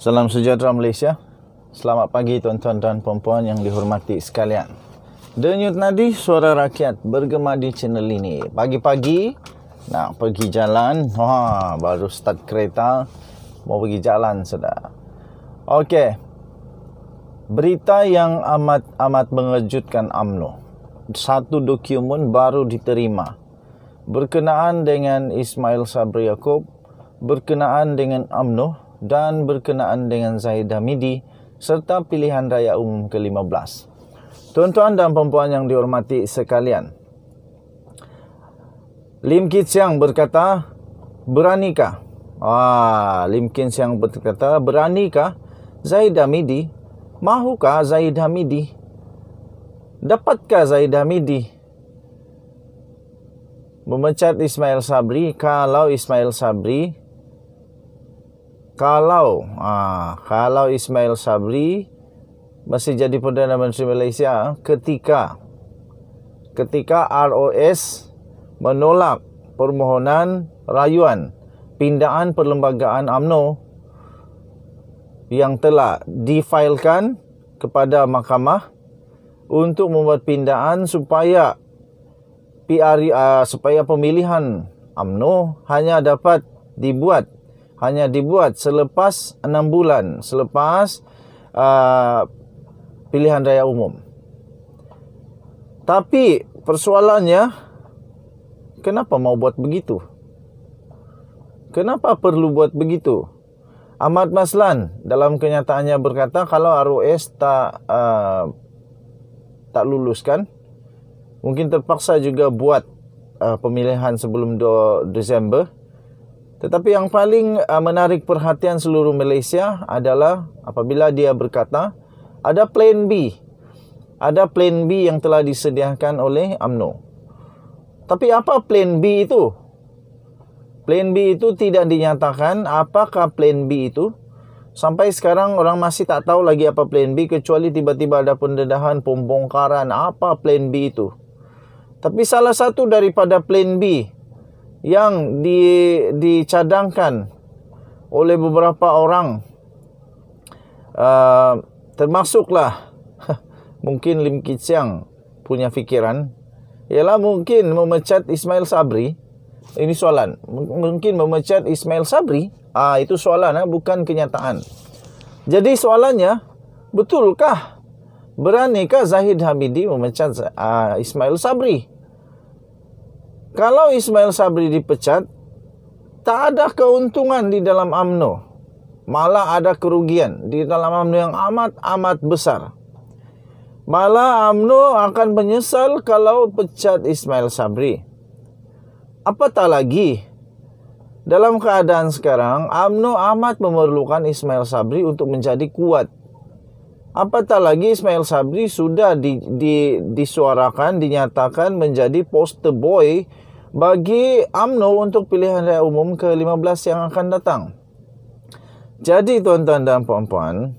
Salam sejahtera Malaysia. Selamat pagi tuan-tuan dan puan-puan yang dihormati sekalian. Denyut nadi suara rakyat bergema di channel ini. Pagi-pagi nak pergi jalan. Wah, ha, baru start kereta mau pergi jalan sudah. Okey. Berita yang amat amat mengejutkan AMNO. Satu dokumen baru diterima berkenaan dengan Ismail Sabri Yaakob berkenaan dengan AMNO dan berkenaan dengan Zahid Hamidi serta pilihan raya umum ke-15. Tuan-tuan dan perempuan yang dihormati sekalian. Lim Kit Siang berkata, beranikah? Ah, Lim Kit Siang berkata, beranikah Zahid Hamidi? Mahukah Zahid Hamidi? Dapatkah Zahid Hamidi memecat Ismail Sabri kalau Ismail Sabri kalau ah, kalau Ismail Sabri masih jadi Perdana Menteri Malaysia ketika ketika ROS menolak permohonan rayuan pindaan perlembagaan AMNO yang telah difailkan kepada mahkamah untuk membuat pindaan supaya PR, uh, ah, supaya pemilihan AMNO hanya dapat dibuat hanya dibuat selepas 6 bulan selepas uh, pilihan raya umum. Tapi persoalannya kenapa mau buat begitu? Kenapa perlu buat begitu? Ahmad Maslan dalam kenyataannya berkata kalau ROS tak uh, tak luluskan mungkin terpaksa juga buat uh, pemilihan sebelum 2 Desember tetapi yang paling uh, menarik perhatian seluruh Malaysia adalah apabila dia berkata ada plan B. Ada plan B yang telah disediakan oleh AMNO. Tapi apa plan B itu? Plan B itu tidak dinyatakan apakah plan B itu. Sampai sekarang orang masih tak tahu lagi apa plan B kecuali tiba-tiba ada pendedahan, pembongkaran, apa plan B itu. Tapi salah satu daripada plan B yang di, dicadangkan oleh beberapa orang uh, termasuklah mungkin Lim Kitsiang punya fikiran ialah mungkin memecat Ismail Sabri ini soalan mungkin memecat Ismail Sabri ah itu soalan ah, bukan kenyataan jadi soalannya betulkah beranikah Zahid Hamidi memecat ah, Ismail Sabri Kalau Ismail Sabri dipecat, tak ada keuntungan di dalam AMNO. Malah ada kerugian di dalam AMNO yang amat-amat besar. Malah AMNO akan menyesal kalau pecat Ismail Sabri. Apatah lagi, dalam keadaan sekarang AMNO amat memerlukan Ismail Sabri untuk menjadi kuat Apatah lagi Ismail Sabri sudah di, di, disuarakan, dinyatakan menjadi poster boy bagi AMNO untuk pilihan raya umum ke-15 yang akan datang. Jadi tuan-tuan dan puan-puan,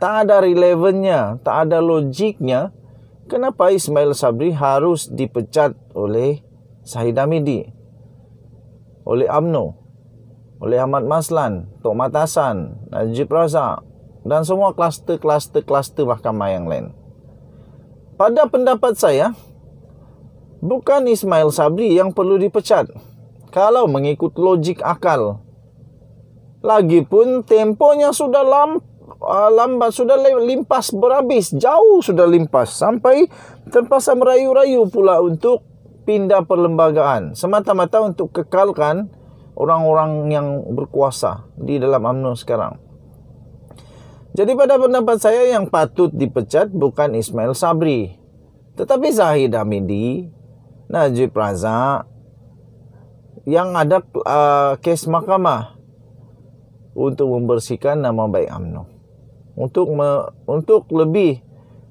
tak ada relevannya, tak ada logiknya kenapa Ismail Sabri harus dipecat oleh Syahid Hamidi, oleh AMNO, oleh Ahmad Maslan, Tok Matasan, Najib Razak, dan semua kluster-kluster-kluster mahkamah yang lain. Pada pendapat saya, bukan Ismail Sabri yang perlu dipecat. Kalau mengikut logik akal. Lagipun tempohnya sudah lam, ah, lambat, sudah limpas berhabis, jauh sudah limpas sampai terpaksa merayu-rayu pula untuk pindah perlembagaan semata-mata untuk kekalkan orang-orang yang berkuasa di dalam UMNO sekarang. Jadi pada pendapat saya yang patut dipecat bukan Ismail Sabri, tetapi Zahid Hamidi, Najib Razak, yang ada uh, kes mahkamah untuk membersihkan nama baik UMNO. Untuk, me, untuk lebih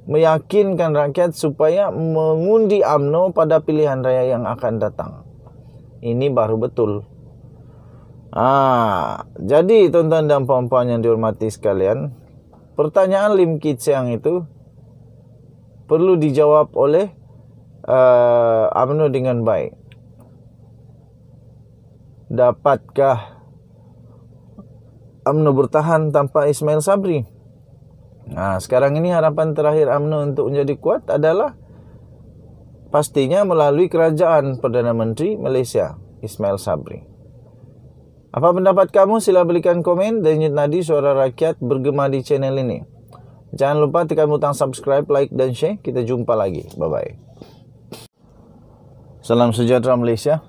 meyakinkan rakyat supaya mengundi UMNO pada pilihan raya yang akan datang. Ini baru betul. Ah, jadi tuan-tuan dan puan-puan yang dihormati sekalian, pertanyaan Lim Kitsiang itu perlu dijawab oleh uh, UMNO dengan baik. Dapatkah UMNO bertahan tanpa Ismail Sabri? Nah, ha, sekarang ini harapan terakhir UMNO untuk menjadi kuat adalah pastinya melalui kerajaan Perdana Menteri Malaysia, Ismail Sabri. Apa pendapat kamu? Sila berikan komen. Denyut Nadi, suara rakyat bergema di channel ini. Jangan lupa tekan butang subscribe, like dan share. Kita jumpa lagi. Bye-bye. Salam sejahtera Malaysia.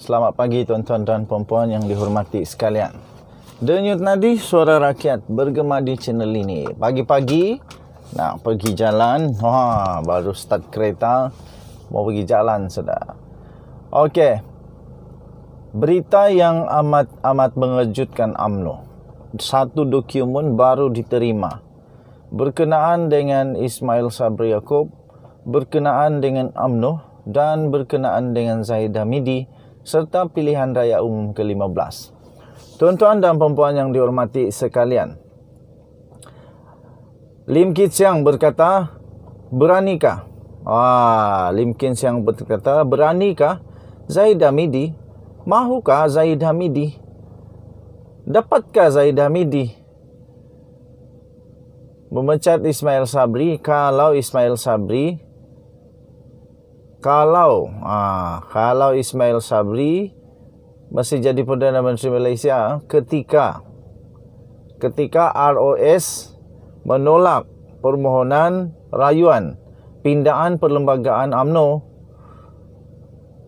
Selamat pagi tuan-tuan dan puan-puan yang dihormati sekalian. Denyut Nadi, suara rakyat bergema di channel ini. Pagi-pagi nak pergi jalan. Wah, ha, baru start kereta. Mau pergi jalan sudah. Okey. Berita yang amat amat mengejutkan AMNO. Satu dokumen baru diterima berkenaan dengan Ismail Sabri Yaakob, berkenaan dengan AMNO dan berkenaan dengan Zaid Hamidi serta pilihan raya umum ke-15. Tuan-tuan dan perempuan yang dihormati sekalian. Lim Kit Siang berkata, beranikah? Ah, Lim Kit Siang berkata, beranikah Zaid Hamidi Mahukah Zaid Hamidi? Dapatkah Zaid Hamidi memecat Ismail Sabri kalau Ismail Sabri kalau ah, kalau Ismail Sabri masih jadi Perdana Menteri Malaysia ketika ketika ROS menolak permohonan rayuan pindaan perlembagaan AMNO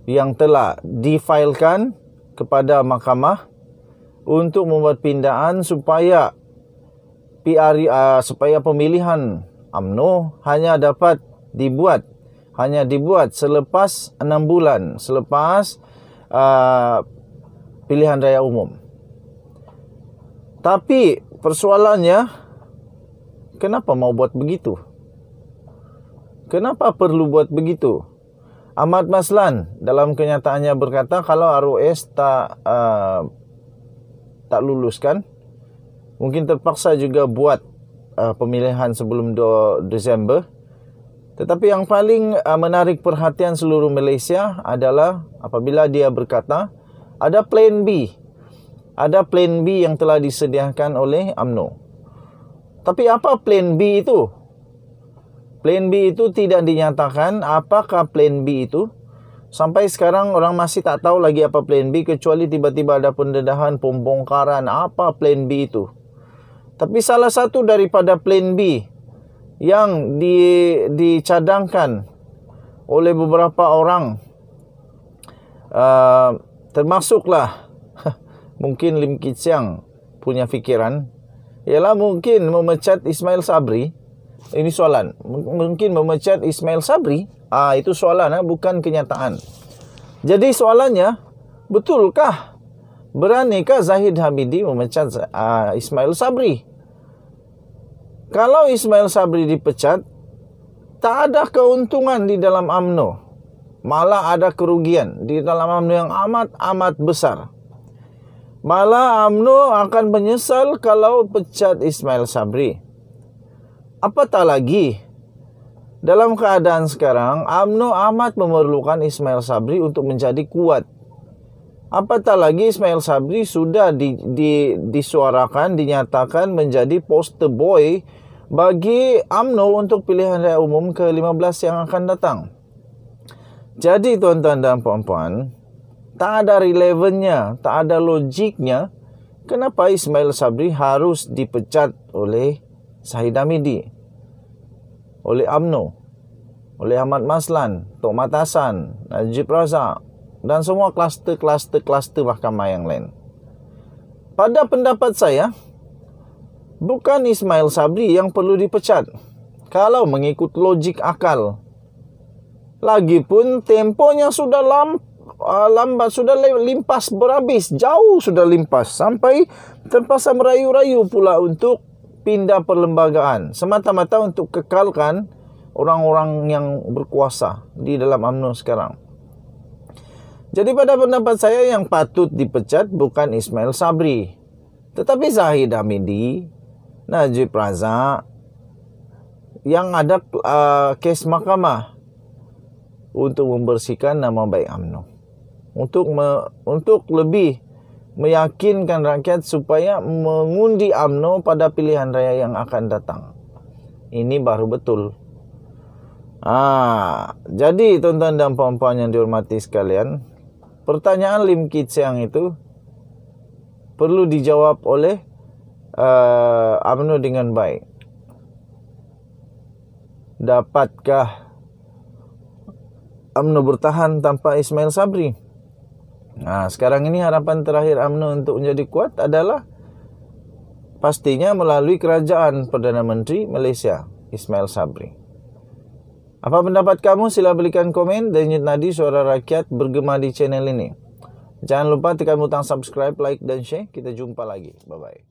yang telah difailkan kepada mahkamah untuk membuat pindaan supaya PR uh, supaya pemilihan AMNO hanya dapat dibuat hanya dibuat selepas 6 bulan selepas uh, pilihan raya umum. Tapi persoalannya kenapa mau buat begitu? Kenapa perlu buat begitu? Ahmad Maslan dalam kenyataannya berkata kalau ROS tak uh, tak luluskan mungkin terpaksa juga buat uh, pemilihan sebelum 2 Disember. Tetapi yang paling uh, menarik perhatian seluruh Malaysia adalah apabila dia berkata ada plan B. Ada plan B yang telah disediakan oleh AMNO. Tapi apa plan B itu? Plan B itu tidak dinyatakan apakah plan B itu sampai sekarang orang masih tak tahu lagi apa plan B kecuali tiba-tiba ada pendedahan pembongkaran apa plan B itu. Tapi salah satu daripada plan B yang di dicadangkan oleh beberapa orang uh, termasuklah mungkin Lim Kiciang punya fikiran ialah mungkin memecat Ismail Sabri ini soalan mungkin memecat Ismail Sabri ah itu soalan ah, bukan kenyataan jadi soalannya betulkah beranikah Zahid Hamidi memecat ah, Ismail Sabri kalau Ismail Sabri dipecat tak ada keuntungan di dalam AMNO malah ada kerugian di dalam AMNO yang amat amat besar malah AMNO akan menyesal kalau pecat Ismail Sabri apatah lagi dalam keadaan sekarang Amno amat memerlukan Ismail Sabri untuk menjadi kuat apatah lagi Ismail Sabri sudah di, di, disuarakan dinyatakan menjadi poster boy bagi Amno untuk pilihan raya umum ke-15 yang akan datang jadi tuan-tuan dan puan-puan tak ada relevannya, tak ada logiknya kenapa Ismail Sabri harus dipecat oleh Syahid Hamidi, oleh UMNO, oleh Ahmad Maslan, Tok Matasan, Najib Razak dan semua kluster-kluster-kluster mahkamah yang lain. Pada pendapat saya, bukan Ismail Sabri yang perlu dipecat kalau mengikut logik akal. Lagipun temponya sudah lamp ah, lambat sudah limpas berhabis jauh sudah limpas sampai terpaksa merayu-rayu pula untuk pindah perlembagaan semata-mata untuk kekalkan orang-orang yang berkuasa di dalam UMNO sekarang. Jadi pada pendapat saya yang patut dipecat bukan Ismail Sabri tetapi Zahid Hamidi, Najib Razak yang ada uh, kes mahkamah untuk membersihkan nama baik UMNO. Untuk me, untuk lebih meyakinkan rakyat supaya mengundi Amno pada pilihan raya yang akan datang. Ini baru betul. Ah, jadi tuan-tuan dan puan-puan yang dihormati sekalian, pertanyaan Lim Kit Siang itu perlu dijawab oleh uh, UMNO dengan baik. Dapatkah Amno bertahan tanpa Ismail Sabri? Nah ha, sekarang ini harapan terakhir UMNO untuk menjadi kuat adalah pastinya melalui kerajaan Perdana Menteri Malaysia, Ismail Sabri. Apa pendapat kamu? Sila berikan komen. dan Denyut Nadi, suara rakyat bergema di channel ini. Jangan lupa tekan butang subscribe, like dan share. Kita jumpa lagi. Bye-bye.